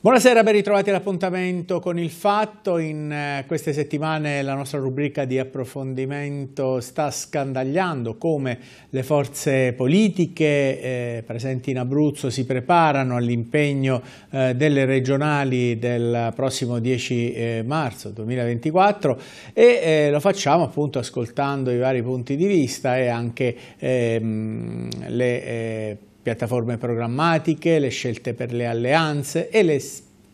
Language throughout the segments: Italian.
Buonasera, ben ritrovati all'appuntamento con il fatto. In eh, queste settimane la nostra rubrica di approfondimento sta scandagliando come le forze politiche eh, presenti in Abruzzo si preparano all'impegno eh, delle regionali del prossimo 10 eh, marzo 2024 e eh, lo facciamo appunto ascoltando i vari punti di vista e anche ehm, le piattaforme programmatiche, le scelte per le alleanze e le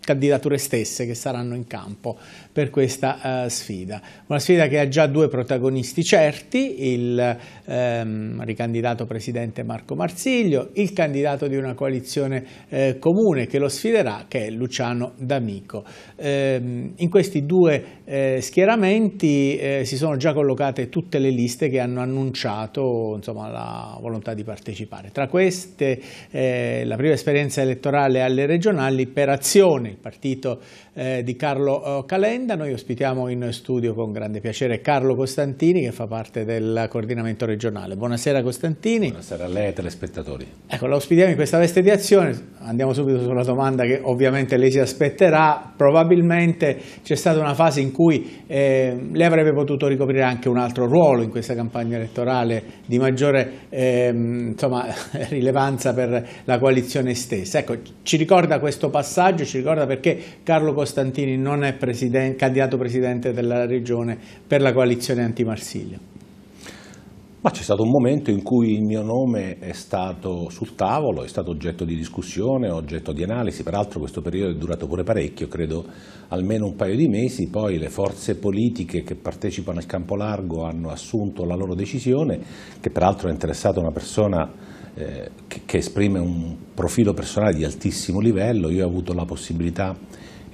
candidature stesse che saranno in campo per questa eh, sfida. Una sfida che ha già due protagonisti certi, il ehm, ricandidato presidente Marco Marsiglio, il candidato di una coalizione eh, comune che lo sfiderà, che è Luciano D'Amico. Ehm, in questi due eh, schieramenti eh, si sono già collocate tutte le liste che hanno annunciato insomma, la volontà di partecipare. Tra queste eh, la prima esperienza elettorale alle regionali per Azione, il partito eh, di Carlo Calenda, agenda. Noi ospitiamo in studio con grande piacere Carlo Costantini che fa parte del coordinamento regionale. Buonasera Costantini. Buonasera a lei e telespettatori. Ecco, la ospitiamo in questa veste di azione. Andiamo subito sulla domanda che ovviamente lei si aspetterà. Probabilmente c'è stata una fase in cui eh, lei avrebbe potuto ricoprire anche un altro ruolo in questa campagna elettorale di maggiore eh, insomma, rilevanza per la coalizione stessa. Ecco, ci ricorda questo passaggio, ci ricorda perché Carlo Costantini non è, presidente candidato presidente della regione per la coalizione anti marsiglia Ma c'è stato un momento in cui il mio nome è stato sul tavolo, è stato oggetto di discussione, oggetto di analisi, peraltro questo periodo è durato pure parecchio, credo almeno un paio di mesi, poi le forze politiche che partecipano al campo largo hanno assunto la loro decisione, che peraltro è interessata una persona eh, che, che esprime un profilo personale di altissimo livello, io ho avuto la possibilità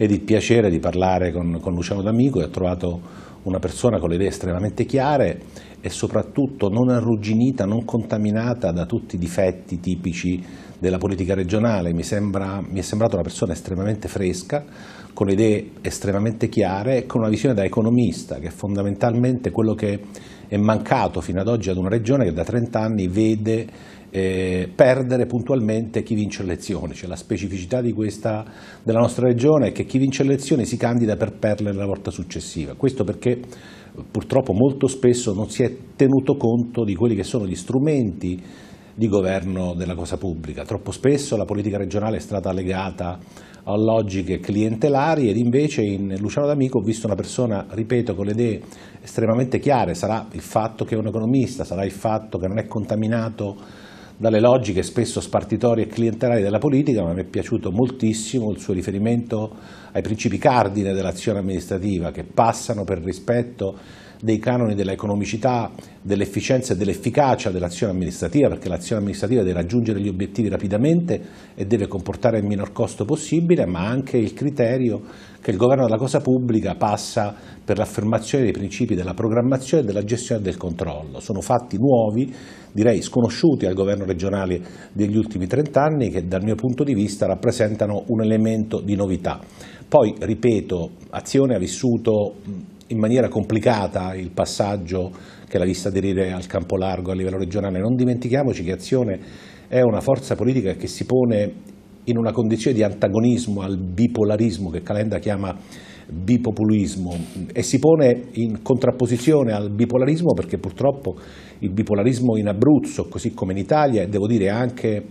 ed il piacere di parlare con, con Luciano D'Amico e ho trovato una persona con le idee estremamente chiare e soprattutto non arrugginita, non contaminata da tutti i difetti tipici della politica regionale. Mi, sembra, mi è sembrata una persona estremamente fresca, con idee estremamente chiare e con una visione da economista, che è fondamentalmente quello che è mancato fino ad oggi ad una regione che da 30 anni vede eh, perdere puntualmente chi vince le elezioni. Cioè, la specificità questa, della nostra regione è che chi vince le elezioni si candida per perdere la volta successiva. Questo perché purtroppo molto spesso non si è tenuto conto di quelli che sono gli strumenti di governo della cosa pubblica. Troppo spesso la politica regionale è stata legata a logiche clientelari ed invece in Luciano D'Amico ho visto una persona, ripeto, con le idee estremamente chiare, sarà il fatto che è un economista, sarà il fatto che non è contaminato dalle logiche spesso spartitorie e clientelari della politica, ma mi è piaciuto moltissimo il suo riferimento ai principi cardine dell'azione amministrativa che passano per rispetto dei canoni dell'economicità, dell'efficienza e dell'efficacia dell'azione amministrativa, perché l'azione amministrativa deve raggiungere gli obiettivi rapidamente e deve comportare il minor costo possibile, ma anche il criterio che il governo della cosa pubblica passa per l'affermazione dei principi della programmazione, della gestione e del controllo. Sono fatti nuovi, direi sconosciuti al governo regionale degli ultimi trent'anni, che dal mio punto di vista rappresentano un elemento di novità. Poi, ripeto, Azione ha vissuto in maniera complicata il passaggio che l'ha vista aderire al campo largo a livello regionale. Non dimentichiamoci che Azione è una forza politica che si pone in una condizione di antagonismo al bipolarismo che Calenda chiama bipopulismo e si pone in contrapposizione al bipolarismo perché purtroppo il bipolarismo in Abruzzo, così come in Italia e devo dire anche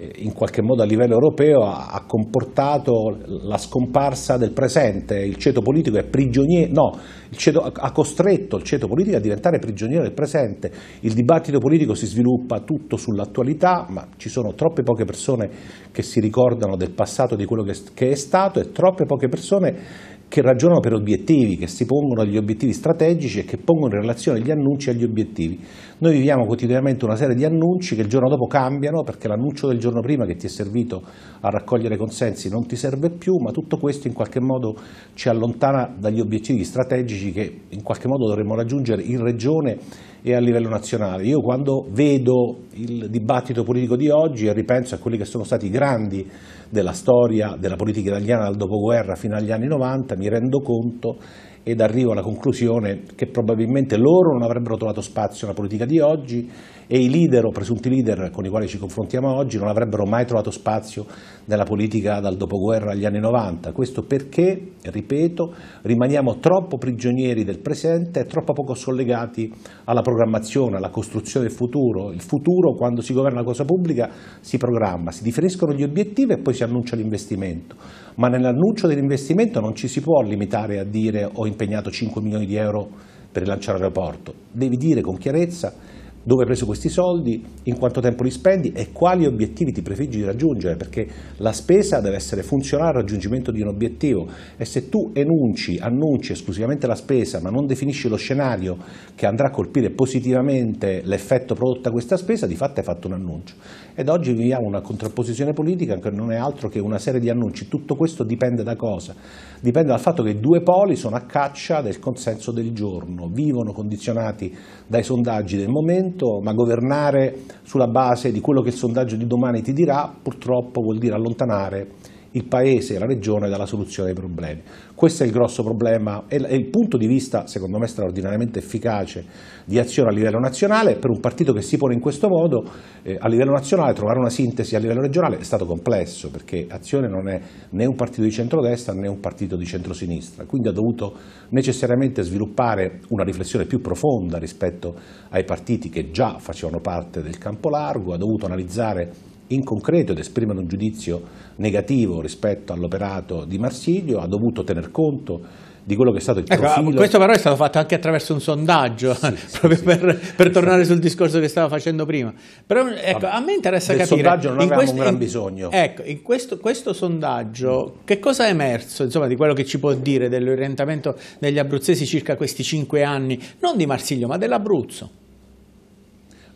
eh, in qualche modo a livello europeo ha, comportato la scomparsa del presente, il ceto politico è prigioniero, no, ceto, ha costretto il ceto politico a diventare prigioniero del presente, il dibattito politico si sviluppa tutto sull'attualità, ma ci sono troppe poche persone che si ricordano del passato, di quello che è stato e troppe poche persone che ragionano per obiettivi, che si pongono agli obiettivi strategici e che pongono in relazione gli annunci agli obiettivi. Noi viviamo quotidianamente una serie di annunci che il giorno dopo cambiano perché l'annuncio del giorno prima che ti è servito a raccogliere consensi non ti serve più, ma tutto questo in qualche modo ci allontana dagli obiettivi strategici che in qualche modo dovremmo raggiungere in regione e a livello nazionale. Io quando vedo il dibattito politico di oggi e ripenso a quelli che sono stati i grandi della storia della politica italiana dal dopoguerra fino agli anni 90, mi rendo conto ed arrivo alla conclusione che probabilmente loro non avrebbero trovato spazio nella politica di oggi e i leader o presunti leader con i quali ci confrontiamo oggi non avrebbero mai trovato spazio nella politica dal dopoguerra agli anni 90. Questo perché, ripeto, rimaniamo troppo prigionieri del presente e troppo poco sollegati alla programmazione, alla costruzione del futuro. Il futuro quando si governa la cosa pubblica si programma, si differiscono gli obiettivi e poi si annuncia l'investimento ma nell'annuncio dell'investimento non ci si può limitare a dire ho impegnato 5 milioni di euro per rilanciare l'aeroporto, devi dire con chiarezza dove hai preso questi soldi, in quanto tempo li spendi e quali obiettivi ti prefiggi di raggiungere, perché la spesa deve essere funzionale al raggiungimento di un obiettivo e se tu enunci, annunci esclusivamente la spesa ma non definisci lo scenario che andrà a colpire positivamente l'effetto prodotto da questa spesa, di fatto hai fatto un annuncio ed oggi viviamo una contrapposizione politica che non è altro che una serie di annunci. Tutto questo dipende da cosa? Dipende dal fatto che due poli sono a caccia del consenso del giorno, vivono condizionati dai sondaggi del momento, ma governare sulla base di quello che il sondaggio di domani ti dirà purtroppo vuol dire allontanare il Paese e la Regione dalla soluzione dei problemi. Questo è il grosso problema e il punto di vista, secondo me, straordinariamente efficace di azione a livello nazionale. Per un partito che si pone in questo modo, eh, a livello nazionale trovare una sintesi a livello regionale è stato complesso, perché Azione non è né un partito di centrodestra né un partito di centrosinistra, quindi ha dovuto necessariamente sviluppare una riflessione più profonda rispetto ai partiti che già facevano parte del campo largo, ha dovuto analizzare in concreto ed esprimere un giudizio negativo rispetto all'operato di Marsiglio, ha dovuto tener conto di quello che è stato il ecco, profilo. questo però è stato fatto anche attraverso un sondaggio, sì, proprio sì, per, sì. per, tornare sul discorso che stava facendo prima. Però ecco, a me interessa Del Il sondaggio non avevamo questo, un gran bisogno. Ecco, in questo, questo, sondaggio che cosa è emerso, insomma, di quello che ci può dire dell'orientamento degli abruzzesi circa questi cinque anni, non di Marsiglio ma dell'Abruzzo?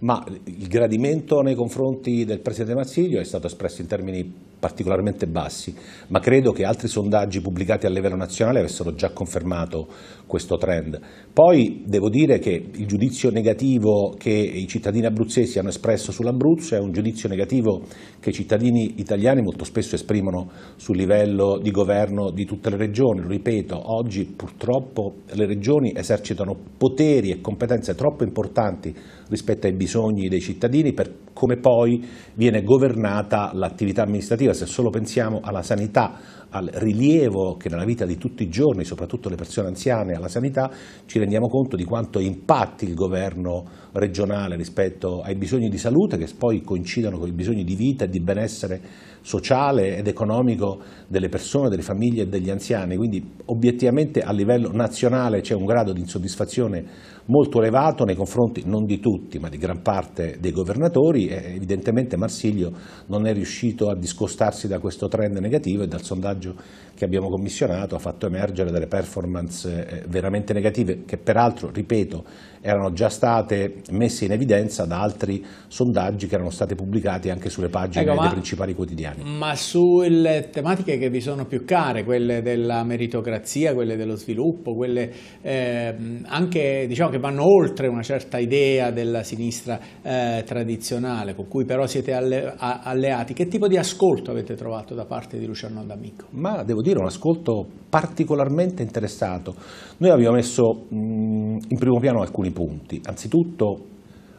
ma il gradimento nei confronti del Presidente Mazziglio è stato espresso in termini particolarmente bassi, ma credo che altri sondaggi pubblicati a livello nazionale avessero già confermato questo trend. Poi devo dire che il giudizio negativo che i cittadini abruzzesi hanno espresso sull'Abruzzo è un giudizio negativo che i cittadini italiani molto spesso esprimono sul livello di governo di tutte le regioni. Lo ripeto, oggi purtroppo le regioni esercitano poteri e competenze troppo importanti rispetto ai bisogni dei cittadini per come poi viene governata l'attività amministrativa, se solo pensiamo alla sanità al rilievo che nella vita di tutti i giorni, soprattutto le persone anziane, alla sanità, ci rendiamo conto di quanto impatti il governo regionale rispetto ai bisogni di salute che poi coincidono con i bisogni di vita e di benessere sociale ed economico delle persone, delle famiglie e degli anziani. Quindi obiettivamente a livello nazionale c'è un grado di insoddisfazione molto elevato nei confronti non di tutti ma di gran parte dei governatori e evidentemente Marsiglio non è riuscito a discostarsi da questo trend negativo e dal sondaggio coraggio che abbiamo commissionato ha fatto emergere delle performance eh, veramente negative che peraltro, ripeto, erano già state messe in evidenza da altri sondaggi che erano stati pubblicati anche sulle pagine ecco, dei ma, principali quotidiani. Ma sulle tematiche che vi sono più care, quelle della meritocrazia, quelle dello sviluppo, quelle eh, anche diciamo che vanno oltre una certa idea della sinistra eh, tradizionale, con cui però siete alle, a, alleati, che tipo di ascolto avete trovato da parte di Luciano D'Amico? Ma devo dire, un ascolto particolarmente interessato. Noi abbiamo messo mm, in primo piano alcuni punti. Anzitutto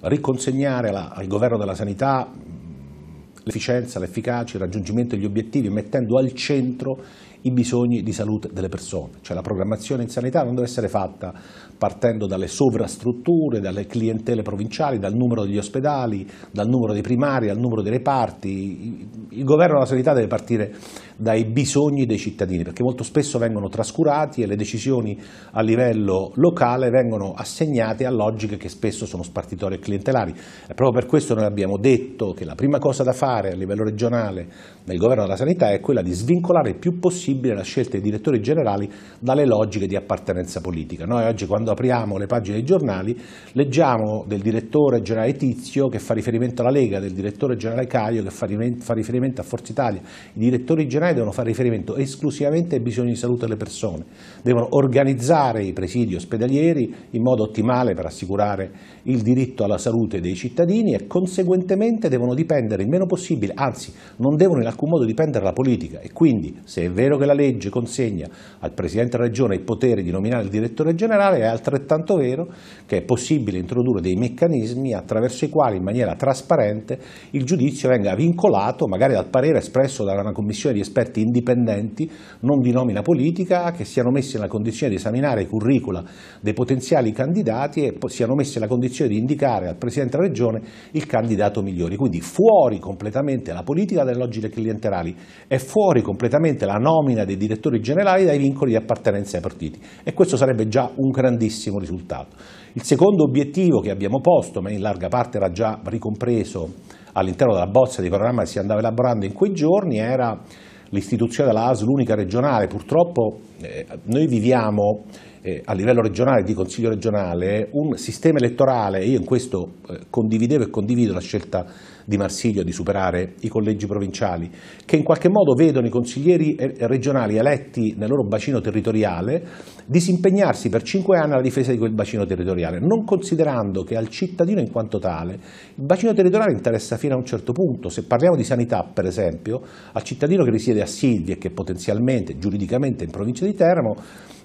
riconsegnare al governo della sanità mm, l'efficienza, l'efficacia, il raggiungimento degli obiettivi, mettendo al centro i bisogni di salute delle persone. Cioè la programmazione in sanità non deve essere fatta partendo dalle sovrastrutture, dalle clientele provinciali, dal numero degli ospedali, dal numero dei primari, dal numero dei reparti. Il governo della sanità deve partire dai bisogni dei cittadini, perché molto spesso vengono trascurati e le decisioni a livello locale vengono assegnate a logiche che spesso sono spartitorie e clientelari. E proprio per questo noi abbiamo detto che la prima cosa da fare a livello regionale nel governo della sanità è quella di svincolare il più possibile distinguibile la scelta dei direttori generali dalle logiche di appartenenza politica. Noi oggi quando apriamo le pagine dei giornali leggiamo del direttore generale Tizio che fa riferimento alla Lega, del direttore generale Caio che fa riferimento a Forza Italia. I direttori generali devono fare riferimento esclusivamente ai bisogni di salute delle persone, devono organizzare i presidi ospedalieri in modo ottimale per assicurare il diritto alla salute dei cittadini e conseguentemente devono dipendere il meno possibile, anzi non devono in alcun modo dipendere dalla politica e quindi se è vero che la legge consegna al Presidente della Regione il potere di nominare il direttore generale, è altrettanto vero che è possibile introdurre dei meccanismi attraverso i quali in maniera trasparente il giudizio venga vincolato magari dal parere espresso da una commissione di esperti indipendenti, non di nomina politica, che siano messi nella condizione di esaminare i curricula dei potenziali candidati e siano messi nella condizione di indicare al Presidente della Regione il candidato migliore. Quindi fuori completamente la politica delle logiche clientelari, è fuori completamente la nomina nomina dei direttori generali dai vincoli di appartenenza ai partiti e questo sarebbe già un grandissimo risultato. Il secondo obiettivo che abbiamo posto, ma in larga parte era già ricompreso all'interno della bozza di programma che si andava elaborando in quei giorni, era l'istituzione della ASL l'unica regionale. Purtroppo eh, noi viviamo eh, a livello regionale, di Consiglio regionale, un sistema elettorale, io in questo eh, condividevo e condivido la scelta di Marsiglio di superare i collegi provinciali, che in qualche modo vedono i consiglieri eh, regionali eletti nel loro bacino territoriale disimpegnarsi per cinque anni alla difesa di quel bacino territoriale, non considerando che al cittadino in quanto tale il bacino territoriale interessa fino a un certo punto. Se parliamo di sanità, per esempio, al cittadino che risiede a Silvia e che potenzialmente, giuridicamente, in provincia di Teramo,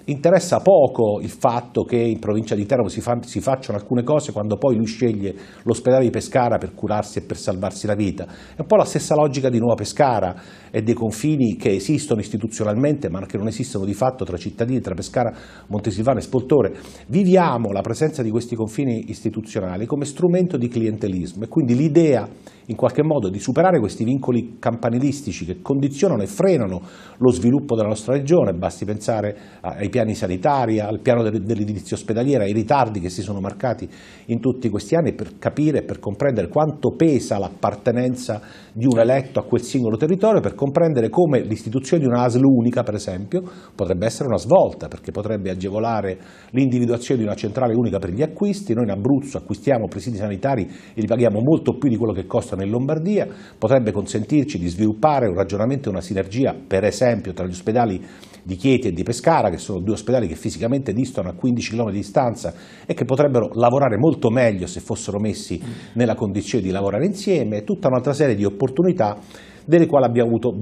interessa poco il fatto che in provincia di Teramo si, fa, si, facciano alcune cose quando poi lui sceglie l'ospedale di Pescara per curarsi e per salvarsi la vita. È un po' la stessa logica di Nuova Pescara e dei confini che esistono istituzionalmente ma che non esistono di fatto tra cittadini, tra Pescara, Montesilvano e Spoltore. Viviamo la presenza di questi confini istituzionali come strumento di clientelismo e quindi l'idea in qualche modo di superare questi vincoli campanilistici che condizionano e frenano lo sviluppo della nostra regione, basti pensare ai piani sanitari, al piano dell'edilizia ospedaliera, ai ritardi che si sono marcati in tutti questi anni per capire, per comprendere quanto pesa l'appartenenza di un certo. eletto a quel singolo territorio, per comprendere come l'istituzione di una ASL unica, per esempio, potrebbe essere una svolta, perché potrebbe agevolare l'individuazione di una centrale unica per gli acquisti. Noi in Abruzzo acquistiamo presidi sanitari e li paghiamo molto più di quello che costano in Lombardia, potrebbe consentirci di sviluppare un ragionamento, una sinergia, per esempio, tra gli ospedali di Chieti e di Pescara, che sono due ospedali che fisicamente distano a 15 km di distanza e che potrebbero lavorare molto meglio se fossero messi nella condizione di lavorare insieme, tutta un'altra serie di opportunità delle quali abbiamo avuto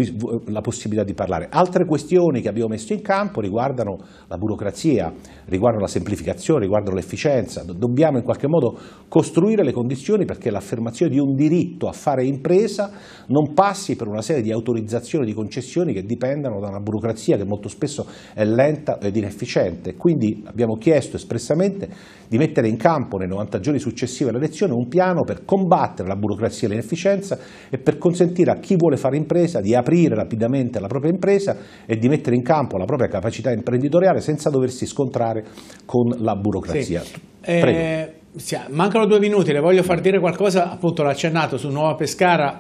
la possibilità di parlare. Altre questioni che abbiamo messo in campo riguardano la burocrazia, riguardano la semplificazione, riguardano l'efficienza. Dobbiamo in qualche modo costruire le condizioni perché l'affermazione di un diritto a fare impresa non passi per una serie di autorizzazioni, di concessioni che dipendano da una burocrazia che molto spesso è lenta ed inefficiente. Quindi abbiamo chiesto espressamente di mettere in campo nei 90 giorni successivi all'elezione un piano per combattere la burocrazia e l'inefficienza e per consentire a chi vuole vuole fare impresa, di aprire rapidamente la propria impresa e di mettere in campo la propria capacità imprenditoriale senza doversi scontrare con la burocrazia. Sì. Eh, mancano due minuti, le voglio far dire qualcosa, appunto l'ha accennato su Nuova Pescara,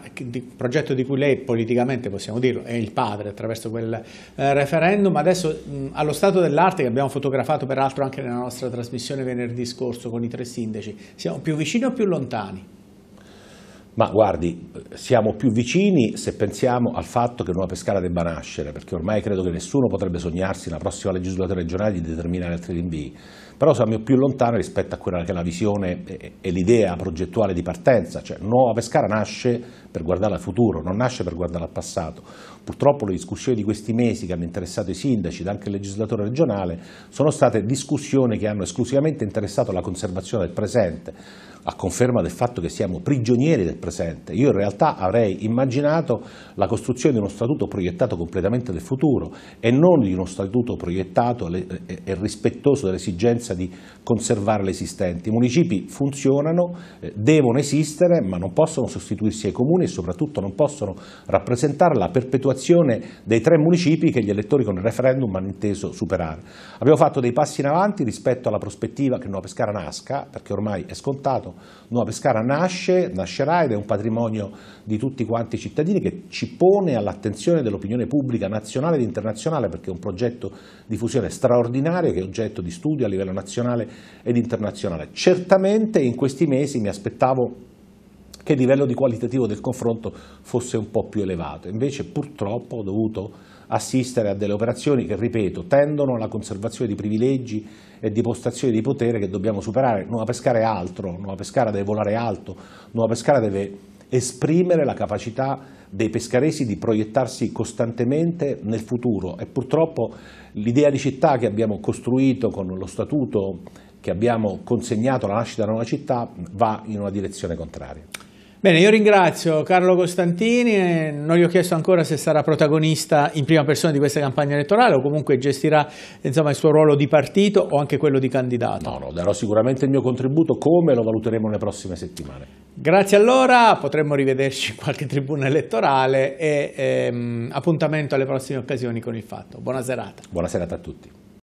progetto di cui lei politicamente, possiamo dirlo, è il padre attraverso quel eh, referendum, adesso mh, allo stato dell'arte che abbiamo fotografato peraltro anche nella nostra trasmissione venerdì scorso con i tre sindaci, siamo più vicini o più lontani? Ma guardi, siamo più vicini se pensiamo al fatto che Nuova Pescara debba nascere, perché ormai credo che nessuno potrebbe sognarsi nella prossima legislatura regionale di determinare altri rinvii però siamo più lontani rispetto a quella che è la visione e l'idea progettuale di partenza, cioè Nuova Pescara nasce per guardare al futuro, non nasce per guardare al passato. Purtroppo le discussioni di questi mesi che hanno interessato i sindaci ed anche il legislatore regionale sono state discussioni che hanno esclusivamente interessato la conservazione del presente, a conferma del fatto che siamo prigionieri del presente. Io in realtà avrei immaginato la costruzione di uno statuto proiettato completamente del futuro e non di uno statuto proiettato e rispettoso delle esigenze l'esigenza di conservare le esistenti. I municipi funzionano, eh, devono esistere, ma non possono sostituirsi ai comuni e soprattutto non possono rappresentare la perpetuazione dei tre municipi che gli elettori con il referendum hanno inteso superare. Abbiamo fatto dei passi in avanti rispetto alla prospettiva che Nuova Pescara nasca, perché ormai è scontato, Nuova Pescara nasce, nascerà ed è un patrimonio di tutti quanti i cittadini che ci pone all'attenzione dell'opinione pubblica nazionale ed internazionale perché è un progetto di fusione straordinario che è oggetto di studio a livello nazionale nazionale ed internazionale. Certamente in questi mesi mi aspettavo che il livello di qualitativo del confronto fosse un po' più elevato, invece purtroppo ho dovuto assistere a delle operazioni che, ripeto, tendono alla conservazione di privilegi e di postazioni di potere che dobbiamo superare. Nuova Pescara è altro, Nuova Pescara deve volare alto, Nuova Pescara deve esprimere la capacità dei pescaresi di proiettarsi costantemente nel futuro e purtroppo l'idea di città che abbiamo costruito con lo statuto che abbiamo consegnato alla nascita della nuova città va in una direzione contraria. Bene, io ringrazio Carlo Costantini, eh, non gli ho chiesto ancora se sarà protagonista in prima persona di questa campagna elettorale o comunque gestirà insomma, il suo ruolo di partito o anche quello di candidato. No, no, darò sicuramente il mio contributo, come lo valuteremo nelle prossime settimane. Grazie allora, potremmo rivederci in qualche tribuna elettorale e ehm, appuntamento alle prossime occasioni con il fatto. Buona serata. Buona serata a tutti.